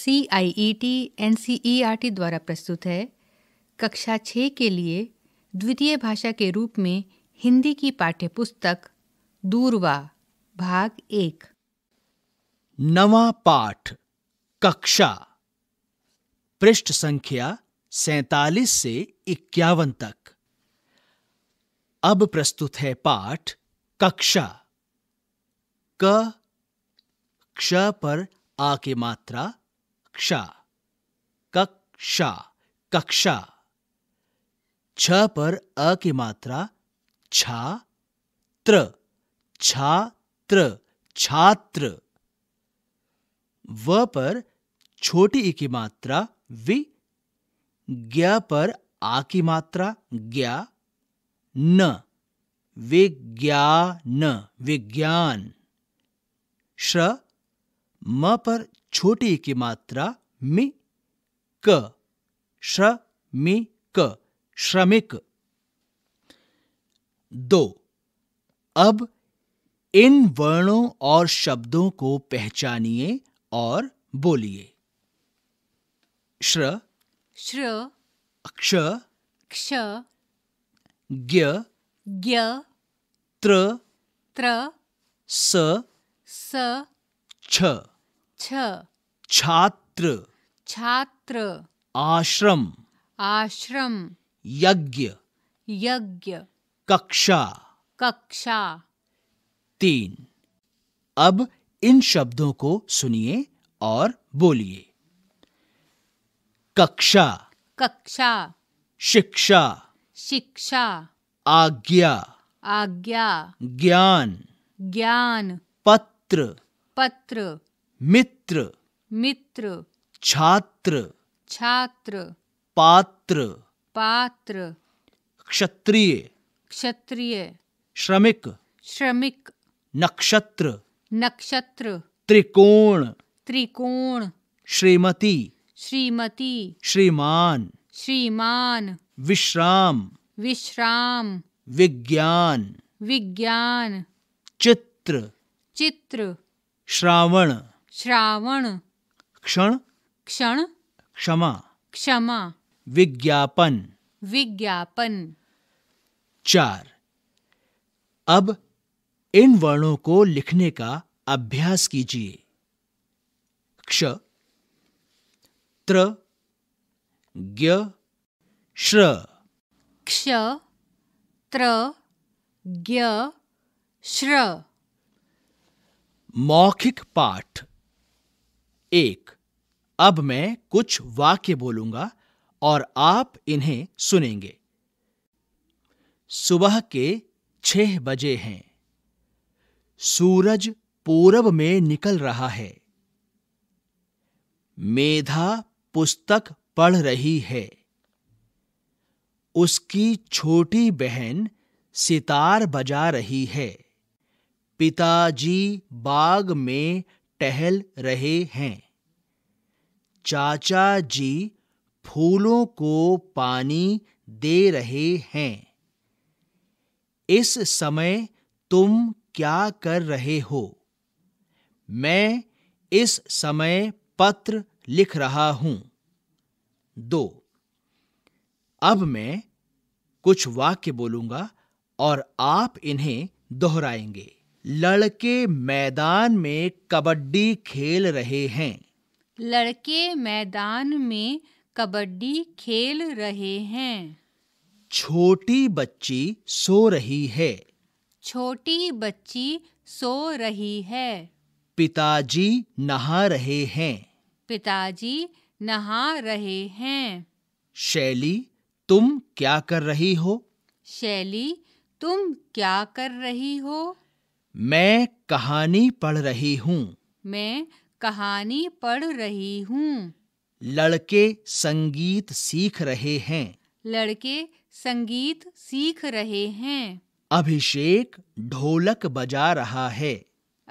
C I E T N C E R T द्वारा प्रस्तुत है कक्षा छः के लिए द्वितीय भाषा के रूप में हिंदी की पाठ्यपुस्तक दूरवा भाग एक नवा पाठ कक्षा पृष्ठ संख्या सैतालीस से इक्यावन तक अब प्रस्तुत है पाठ कक्षा क क्ष पर आ के मात्रा कक्षा कक्षा कक्षा छ पर अ की मात्रा छा त्र छात्र छात्र व पर छोटी ई की मात्रा वि ज्ञ पर आ की मात्रा ज्ञा न विज्ञान विज्ञान श्र म पर छोटी की मात्रा मि क श्र मि क श्रमिक दो अब इन वर्णों और शब्दों को पहचानिए और बोलिए श्र श्र क्ष क्ष ज्ञ ज्ञ त्र त्र स स छ छ छात्र छात्र आश्रम आश्रम यज्ञ यज्ञ कक्षा कक्षा तीन अब इन शब्दों को सुनिए और बोलिए कक्षा कक्षा शिक्षा शिक्षा आज्ञा आज्ञा ज्ञान ज्ञान पत्र पत्र मित्र मित्र छात्र छात्र पात्र पात्र क्षत्रिय क्षत्रिय श्रमिक श्रमिक नक्षत्र नक्षत्र त्रिकोण त्रिकोण श्रीमती श्रीमती श्रीमान श्रीमान विश्राम विश्राम विज्ञान विज्ञान चित्र चित्र श्रावण श्रावण क्षण क्षण क्षमा क्षमा विज्ञापन विज्ञापन चार अब इन वर्णों को लिखने का अभ्यास कीजिए क्ष त्र ज्ञ श्र क्ष त्र ज्ञ श्र मौखिक पाठ एक अब मैं कुछ वाक्य बोलूंगा और आप इन्हें सुनेंगे सुबह के छह बजे हैं सूरज पूरब में निकल रहा है मेधा पुस्तक पढ़ रही है उसकी छोटी बहन सितार बजा रही है पिताजी बाग में टहल रहे हैं चाचा जी फूलों को पानी दे रहे हैं इस समय तुम क्या कर रहे हो मैं इस समय पत्र लिख रहा हूं दो अब मैं कुछ वाक्य बोलूंगा और आप इन्हें दोहराएंगे लड़के मैदान में कबड्डी खेल रहे हैं लड़के मैदान में कबड्डी खेल रहे हैं छोटी बच्ची सो रही है छोटी बच्ची सो रही है पिताजी नहा रहे हैं पिताजी नहा रहे हैं शैली तुम क्या कर रही हो शैली तुम क्या कर रही हो मैं कहानी पढ़ रही हूँ मैं कहानी पढ़ रही हूँ लड़के संगीत सीख रहे हैं लड़के संगीत सीख रहे हैं अभिषेक ढोलक बजा रहा है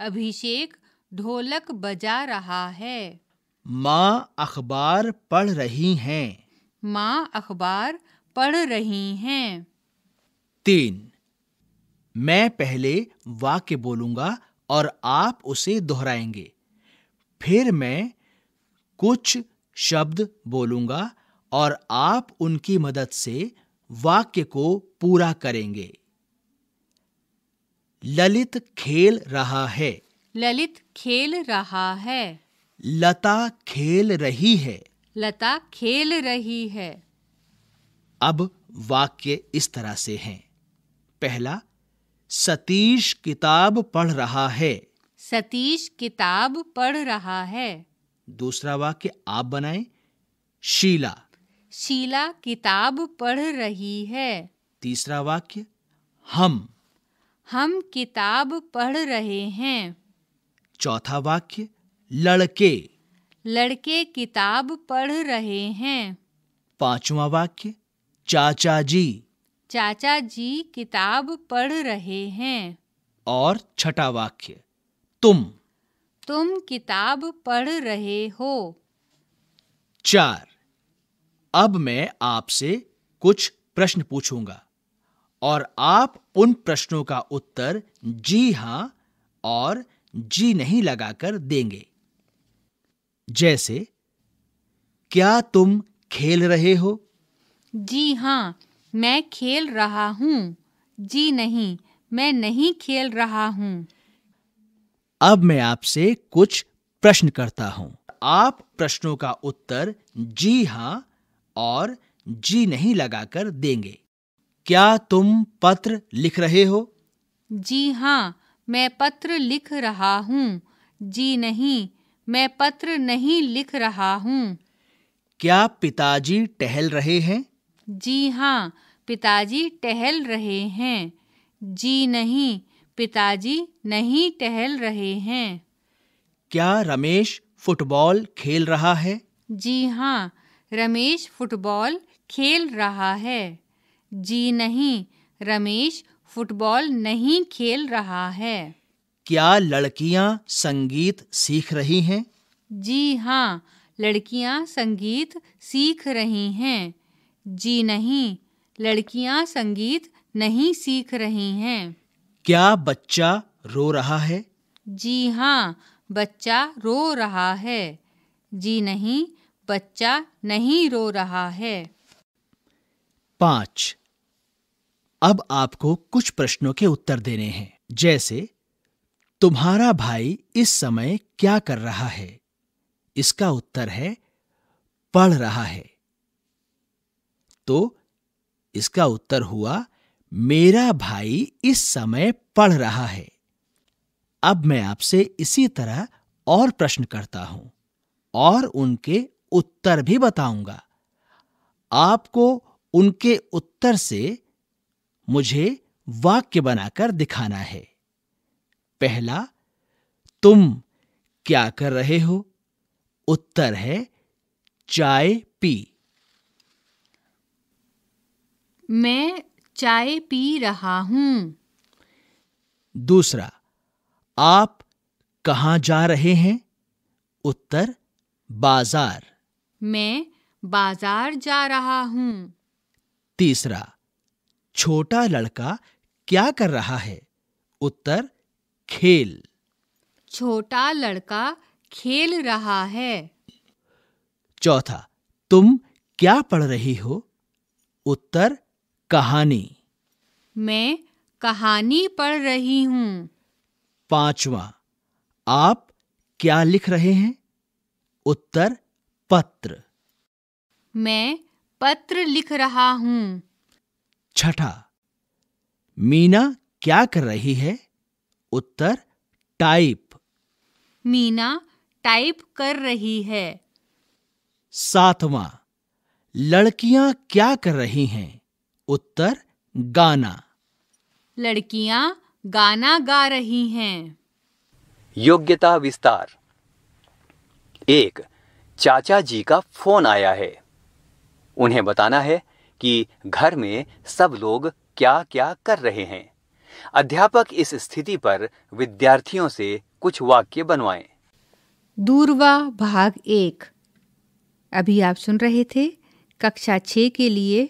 अभिषेक ढोलक बजा रहा है माँ अखबार पढ़ रही हैं माँ अखबार पढ़ रही हैं तीन मैं पहले वाक्य बोलूंगा और आप उसे दोहराएंगे फिर मैं कुछ शब्द बोलूंगा और आप उनकी मदद से वाक्य को पूरा करेंगे ललित खेल रहा है ललित खेल रहा है लता खेल रही है लता खेल रही है अब वाक्य इस तरह से हैं पहला सतीश किताब पढ़ रहा है सतीश किताब पढ़ रहा है दूसरा वाक्य आप बनाए शीला शीला किताब पढ़ रही है तीसरा वाक्य हम हम किताब पढ़ रहे हैं चौथा वाक्य लड़के लड़के किताब पढ़ रहे हैं पांचवा वाक्य चाचा जी चाचा जी किताब पढ़ रहे हैं और छठा वाक्य तुम तुम किताब पढ़ रहे हो चार अब मैं आपसे कुछ प्रश्न पूछूंगा और आप उन प्रश्नों का उत्तर जी हां और जी नहीं लगाकर देंगे जैसे क्या तुम खेल रहे हो जी हाँ मैं खेल रहा हूँ जी नहीं मैं नहीं खेल रहा हूँ अब मैं आपसे कुछ प्रश्न करता हूं आप प्रश्नों का उत्तर जी हां और जी नहीं लगाकर देंगे क्या तुम पत्र लिख रहे हो जी हाँ मैं पत्र लिख रहा हूँ जी नहीं मैं पत्र नहीं लिख रहा हूँ क्या पिताजी टहल रहे हैं जी हाँ पिताजी टहल रहे हैं जी नहीं पिताजी नहीं टहल रहे हैं क्या रमेश फुटबॉल खेल रहा है जी हाँ रमेश फुटबॉल खेल रहा है जी नहीं रमेश फुटबॉल नहीं खेल रहा है क्या लड़कियां संगीत सीख रही हैं जी हाँ लड़कियां संगीत सीख रही हैं जी नहीं लड़कियां संगीत नहीं सीख रही हैं क्या बच्चा रो रहा है जी हाँ बच्चा रो रहा है जी नहीं बच्चा नहीं रो रहा है पांच अब आपको कुछ प्रश्नों के उत्तर देने हैं जैसे तुम्हारा भाई इस समय क्या कर रहा है इसका उत्तर है पढ़ रहा है तो इसका उत्तर हुआ मेरा भाई इस समय पढ़ रहा है अब मैं आपसे इसी तरह और प्रश्न करता हूं और उनके उत्तर भी बताऊंगा आपको उनके उत्तर से मुझे वाक्य बनाकर दिखाना है पहला तुम क्या कर रहे हो उत्तर है चाय पी मैं चाय पी रहा हूं दूसरा आप कहा जा रहे हैं उत्तर बाजार मैं बाजार जा रहा हूं तीसरा छोटा लड़का क्या कर रहा है उत्तर खेल छोटा लड़का खेल रहा है चौथा तुम क्या पढ़ रही हो उत्तर कहानी मैं कहानी पढ़ रही हूँ पांचवा आप क्या लिख रहे हैं उत्तर पत्र मैं पत्र लिख रहा हूँ छठा मीना क्या कर रही है उत्तर टाइप मीना टाइप कर रही है सातवां लड़कियां क्या कर रही हैं उत्तर गाना लड़कियां गाना गा रही हैं योग्यता विस्तार एक चाचा जी का फोन आया है उन्हें बताना है कि घर में सब लोग क्या क्या कर रहे हैं अध्यापक इस स्थिति पर विद्यार्थियों से कुछ वाक्य बनवाएं। दूरवा भाग एक अभी आप सुन रहे थे कक्षा छ के लिए